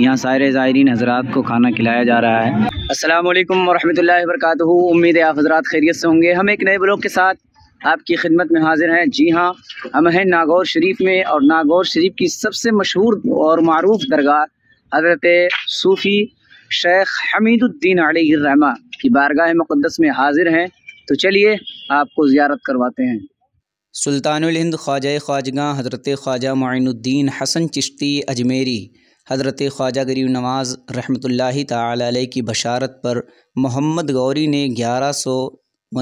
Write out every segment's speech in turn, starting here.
यहाँ सारे ज़ायरीन हजरात को खाना खिलाया जा रहा है अस्सलाम वालेकुम वरहमतुल्लाहि वबरकत उम्मीद है आप हजरात खैरियत से होंगे हम एक नए ब्लॉग के साथ आपकी खिदमत में हाजिर हैं जी हाँ हम हैं नागौर शरीफ में और नागौर शरीफ की सबसे मशहूर और मरूफ दरगाह हजरत सूफ़ी शेख हमीदुद्दीन रहमा की बारगाह मुक़दस में हाजिर हैं तो चलिए आपको ज़्यारत करवाते हैं हिंद ख्वाजा ख्वाजगा हज़रत ख्वाजा मोनुद्दीन हसन चिश्ती अजमेरी हज़रत ख्वाजा गरीब नवाज़ रहमतुल्लाह ताली की बशारत पर मोहम्मद गौरी ने ग्यारह सौ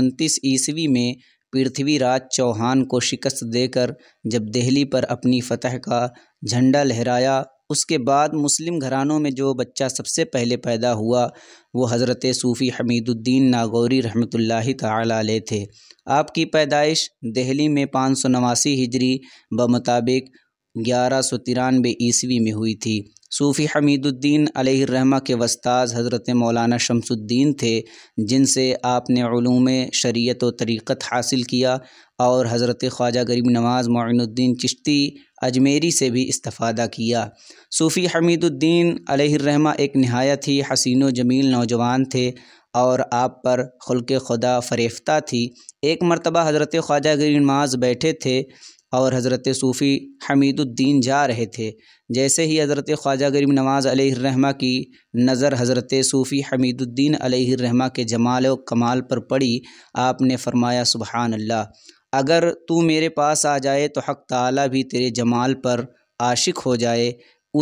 उनतीस ईस्वी में पृथ्वीराज चौहान को शिकस्त देकर जब दिल्ली पर अपनी फतह का झंडा लहराया उसके बाद मुस्लिम घरानों में जो बच्चा सबसे पहले पैदा हुआ वो हज़रत सूफ़ी हमीदुद्दीन नागौरी रहमतुल्लाह ताली थे आपकी पैदाइश दिल्ली में पाँच सौ नवासी हिजरी बमताबिक ग्यारह सौ तिरानवे ईस्वी में हुई थी सूफ़ी हमीदुद्दीन अलैहिर्रहमा के वस्ताज हज़रत मौलाना शमसुद्दीन थे जिनसे आपने ूम शरीयत व तरीक़त हासिल किया और हज़रत ख्वाजा गरीब नवाज़ मोनुद्दीन चिश्ती अजमेरी से भी इस्तफादा किया सूफ़ी हमीदुद्दीन अलैहिर्रहमा एक नहायत ही हसीन जमील नौजवान थे और आप पर खुल खुदा फरेफ्ता थी एक मरतबा हज़रत ख्वाजा गरीब नवाज़ बैठे थे और हज़रत सूफ़ी हमीदुद्दीन जा रहे थे जैसे ही हज़रत ख्वाजा गरीब नवाज़ रहमा की नज़र हज़रत सूफ़ी हमीदुद्दीन रहमा के जमाल व कमाल पर पड़ी आपने फ़रमाया सुबहान अल्लाह अगर तू मेरे पास आ जाए तो हक़ ताला भी तेरे जमाल पर आशिक हो जाए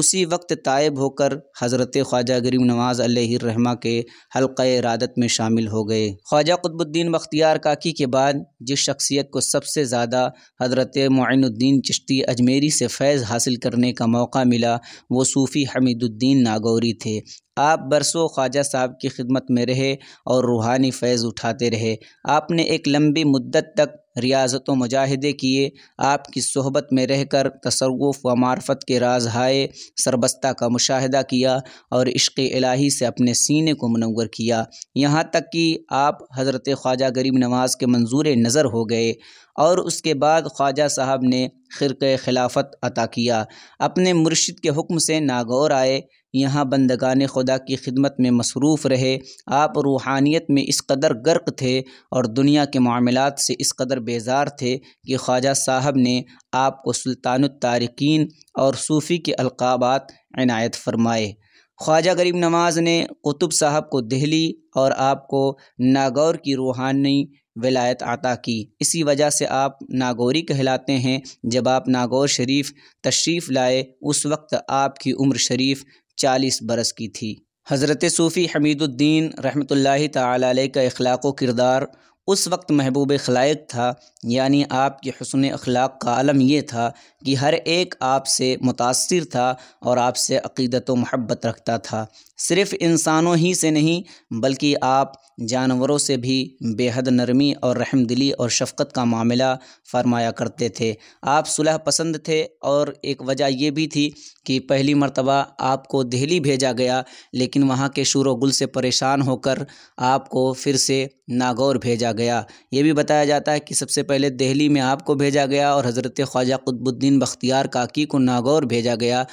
उसी वक्त तायब होकर हज़रत ख्वाजा गरीब नवाज अलहमा के हल्क़ इरादत में शामिल हो गए ख्वाजा कुतबुद्दीन बख्तियार काकी के बाद जिस शख्सियत को सबसे ज़्यादा हज़रत मोनुद्दीन चश्ती अजमेरी से फैज़ हासिल करने का मौका मिला वो सूफ़ी हमीदुद्दीन नागौरी थे आप बरसों ख्वाजा साहब की खिदमत में रहे और रूहानी फैज़ उठाते रहे आपने एक लंबी मुद्दत तक रियाजत व मुजाहदे किए आपकी सोहबत में रहकर तसवुफ़ व मार्फत के राज हाए सरबस्ता का मुशाहिदा किया और इश्क इलाही से अपने सीने को मनवर किया यहाँ तक कि आप हज़रत ख्वाजा गरीब नवाज़ के मंजूर नज़र हो गए और उसके बाद ख्वाजा साहब ने ख़िरक़ खिलाफत अता किया अपने मुर्शिद के हुक्म से नागौर आए यहाँ बंदगान खुदा की खिदमत में मसरूफ़ रहे आप रूहानियत में इस कदर गर्क थे और दुनिया के मामलों से इस कदर बेजार थे कि ख्वाजा साहब ने आपको सुल्तान तारकिन और सूफ़ी के अलकाबात इनायत फ़रमाए ख्वाजा गरीब नवाज ने कुतुब साहब को दिल्ली और आपको नागौर की रूहानी विलायत आता की इसी वजह से आप नागौरी कहलाते हैं जब आप नागौर शरीफ तशरीफ़ लाए उस वक्त आपकी उम्र शरीफ चालीस बरस की थी हज़रत सूफ़ी हमीदुद्दीन रहमतुल्लाह ताला का अखलाक किरदार उस वक्त महबूब खलायक था यानी आपके हसन अखलाक का आलम यह था कि हर एक आपसे मुतासर था और आपसे अक़ीदत व महब्बत रखता था सिर्फ़ इंसानों ही से नहीं बल्कि आप जानवरों से भी बेहद नरमी और रहमदिली और शफ़त का मामला फरमाया करते थे आप सुलह पसंद थे और एक वजह यह भी थी कि पहली मरतबा आपको दिल्ली भेजा गया लेकिन वहाँ के शुरू गुल से परेशान होकर आपको फिर से नागौर भेजा भेजा गया ये भी बताया जाता है कि सबसे पहले दिल्ली में आपको भेजा गया और हज़रत ख्वाजा कुतबुद्दीन बख्तियार काकी को नागौर भेजा गया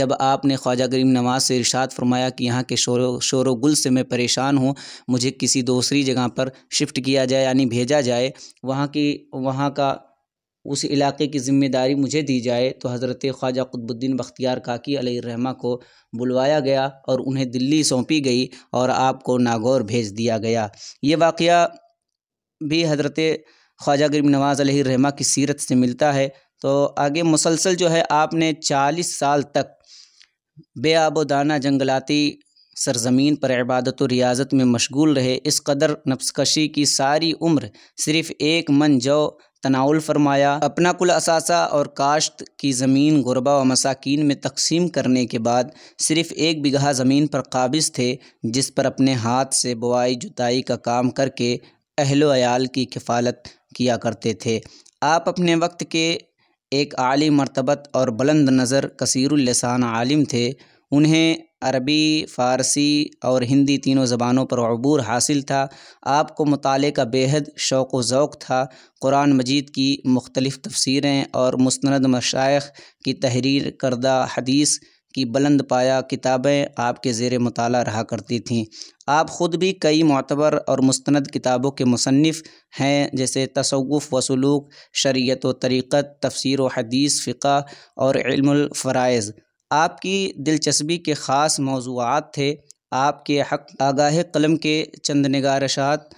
जब आपने ख्वाजा करीम नवाज से इरशाद फरमाया कि यहाँ के शोर शोर गुल से मैं परेशान हूँ मुझे किसी दूसरी जगह पर शिफ्ट किया जाए यानी भेजा जाए वहाँ की वहाँ का उस इलाके की ज़िम्मेदारी मुझे दी जाए तो हज़रत ख्वाजा कुतबुद्दीन बख्तियार काकी रहमा को बुलवाया गया और उन्हें दिल्ली सौंपी गई और आपको नागौर भेज दिया गया ये वाक़ भी हज़रत ख्वाजा गरीब नवाज़ रहमा की सीरत से मिलता है तो आगे मुसलसल जो है आपने चालीस साल तक बे आबोदाना जंगलाती सरजमीन पर इबादत रियाजत में मशगूल रहे इस कदर नफ्सकशी की सारी उम्र सिर्फ़ एक मन जो तनाउल फरमाया अपना कुल असासा और काश्त की ज़मीन गुरबा व मसाकिन में तकसीम करने के बाद सिर्फ़ एक बिगहा ज़मीन पर काबिज़ थे जिस पर अपने हाथ से बुआई जुताई का काम करके अहलो अयाल की किफ़ालत किया करते थे आप अपने वक्त के एक आली मर्तबत और बुलंद नज़र कसीरलसान आलिम थे उन्हें अरबी फ़ारसी और हिंदी तीनों ज़बानों पर अबूर हासिल था आपको मताले का बेहद शौक़ वौक़ था कुरान मजीद की मुख्तलिफ़ तफसरें और मुस्ंद मशाइ की तहरीर करदा हदीस की बुलंद पाया किताबें आपके ज़ेर मुताल रहा करती थीं आप ख़ुद भी कई मोतबर और मुस्ंद किताबों के मुसनफ़ हैं जैसे तसवुफ़ व सलूक व तरीक़त तफसर व हदीस फ़िका और इल्मरज़ आपकी दिलचस्पी के ख़ास मौजूद थे आपके हक आगाह कलम के चंद नगारशात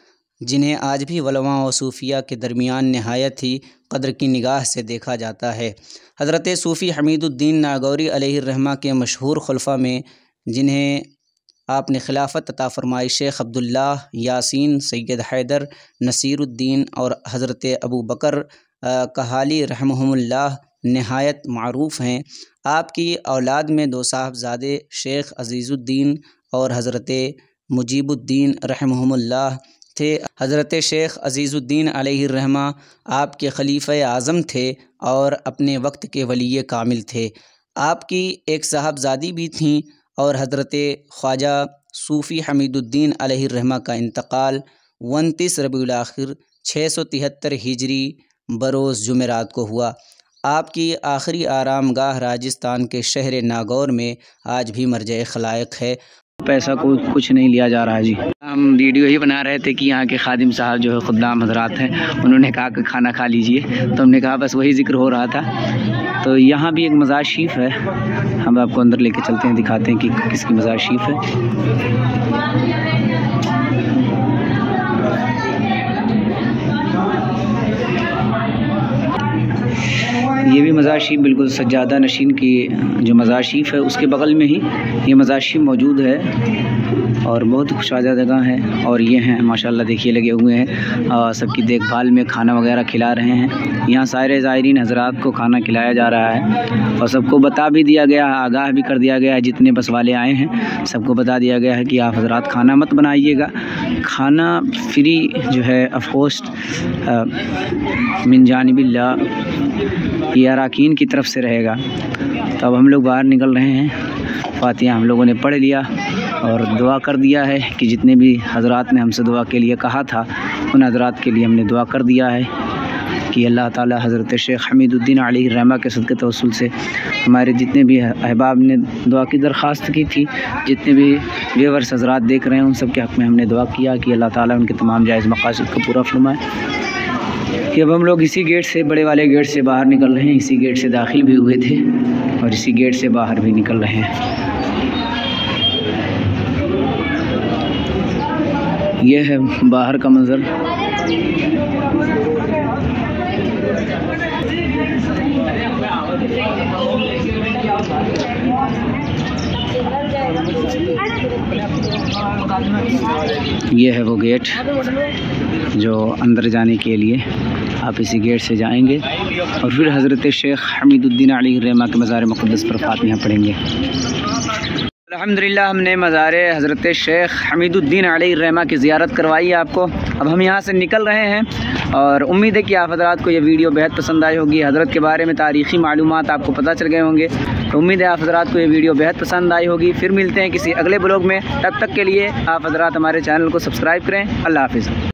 जिन्हें आज भी वलवा और सूफिया के दरमियान नहायत ही कदर की निगाह से देखा जाता है हज़रत सूफ़ी हमीदुद्दीन नागौरी रहमा के मशहूर खलफ़ा में जिन्हें आपने खिलाफत अता फ़रमाई शेख अब्दुल्ला यासीन सैयद हैदर नसीरुद्दीन और हज़रत अबू बकर कहाली रहमहुल्ला नहायत मरूफ़ हैं आपकी औलाद में दो साहबजादे शेख अज़ीज़ुद्दीन और हज़रत मुजीबुद्दीन रहमहुल्ला थे हज़रत शेख अज़ीज़ुद्दीन रहमा आपके खलीफ़ आज़म थे और अपने वक्त के वली कामिल थे आपकी एक साहबजादी भी थीं और हज़रत ख्वाजा सूफ़ी हमीदुद्दीन रहमा का इंतकाल उनतीस रबी आखिर छः सौ तिहत्तर हिजरी बरोज़ जुमेरात को हुआ आपकी आखिरी आराम गाह राजस्थान के शहर नागौर में आज भी मरज खलायक है पैसा को कुछ नहीं लिया जा रहा है जी हम वीडियो ही बना रहे थे कि यहाँ के खादिम साहब जो है खुदाम हजरात हैं उन्होंने कहा कि खाना खा लीजिए तो हमने कहा बस वही जिक्र हो रहा था तो यहाँ भी एक मज़ार शीफ है हम आपको अंदर लेके चलते हैं दिखाते हैं कि किसकी मज़ार शरीफ है ये भी मज़ार शरीफ बिल्कुल सज्जादा नशीन की जो मज़ार शरीफ है उसके बगल में ही ये मज़ार शरीफ मौजूद है और बहुत खुशाजा जगह है और ये हैं माशाल्लाह देखिए लगे हुए हैं सबकी देखभाल में खाना वगैरह खिला रहे हैं यहाँ सारे ज़ायरीन हजरात को खाना खिलाया जा रहा है और सबको बता भी दिया गया है आगाह भी कर दिया गया है जितने बस वाले आए हैं सबको बता दिया गया है कि आप हजरात खाना मत बनाइएगा खाना फ्री जो है अफकोस्ट मिन जानबिल्ला ये अरकान की तरफ से रहेगा तो अब हम लोग बाहर निकल रहे हैं फातिहा हम लोगों ने पढ़ लिया और दुआ कर दिया है कि जितने भी हजरात ने हमसे दुआ के लिए कहा था उन हजरात के लिए हमने दुआ कर दिया है कि अल्लाह ताला हज़रत शेख हमीदुद्दीन अली रहमा के सदक़ तवसल से हमारे जितने भी अहबाब ने दुआ की दरख्वास्त की थी जितने भी व्यूवर्स हजरात देख रहे हैं उन सब के हक़ में हमने दुआ किया कि अल्लाह ताला उनके तमाम जायज़ मकासद को पूरा फरमाए कि अब हम लोग इसी गेट से बड़े वाले गेट से बाहर निकल रहे हैं इसी गेट से दाखिल भी हुए थे और इसी गेट से बाहर भी निकल रहे हैं यह है बाहर का मंज़र अरे ये है वो गेट जो अंदर जाने के लिए आप इसी गेट से जाएंगे और फिर हज़रत शेख हमीदुद्दीन अली रहमा के मज़ार मुक़दस पर फातिहा पढ़ेंगे अलहमदिल्ला हमने मज़ार हज़रत शेख हमीदुद्दीन अली रहमा की ज़्यारत करवाई है आपको अब हम यहाँ से निकल रहे हैं और उम्मीद है कि आप हजरात को यह वीडियो बेहद पसंद आई होगी हज़रत के बारे में तारीख़ी मालूम आपको पता चल गए होंगे उम्मीद है आप हजरात को ये वीडियो बेहद पसंद आई होगी फिर मिलते हैं किसी अगले ब्लॉग में तब तक के लिए आप हजरात हमारे चैनल को सब्सक्राइब करें अल्लाह हाफिज़